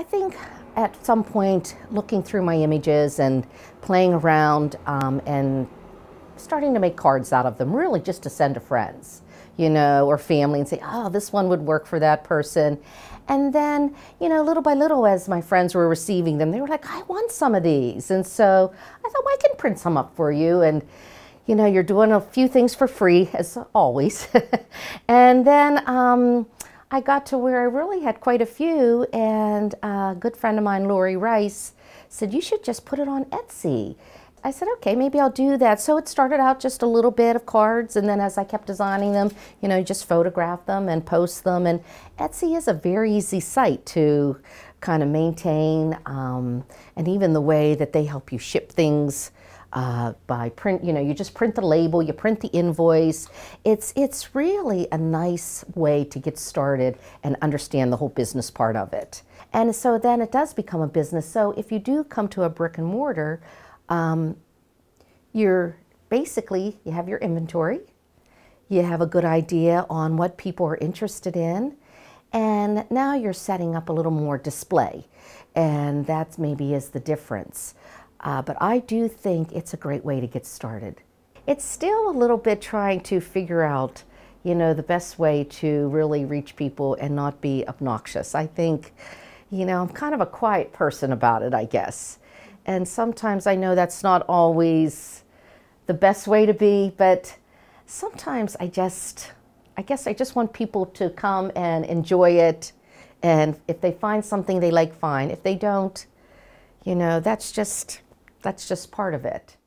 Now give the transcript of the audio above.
I think at some point, looking through my images and playing around um, and starting to make cards out of them, really just to send to friends, you know, or family and say, oh, this one would work for that person. And then, you know, little by little, as my friends were receiving them, they were like, I want some of these. And so I thought, well, I can print some up for you. And, you know, you're doing a few things for free, as always. and then, um, I got to where I really had quite a few, and a good friend of mine, Lori Rice, said, You should just put it on Etsy. I said, okay, maybe I'll do that. So it started out just a little bit of cards, and then as I kept designing them, you know, just photograph them and post them. And Etsy is a very easy site to kind of maintain, um, and even the way that they help you ship things uh, by print. You know, you just print the label, you print the invoice. It's it's really a nice way to get started and understand the whole business part of it. And so then it does become a business. So if you do come to a brick and mortar, um, you're basically you have your inventory, you have a good idea on what people are interested in, and now you're setting up a little more display, and that maybe is the difference. Uh, but I do think it's a great way to get started. It's still a little bit trying to figure out, you know, the best way to really reach people and not be obnoxious. I think, you know, I'm kind of a quiet person about it, I guess. And sometimes I know that's not always the best way to be, but sometimes I just, I guess I just want people to come and enjoy it. And if they find something they like, fine. If they don't, you know, that's just that's just part of it.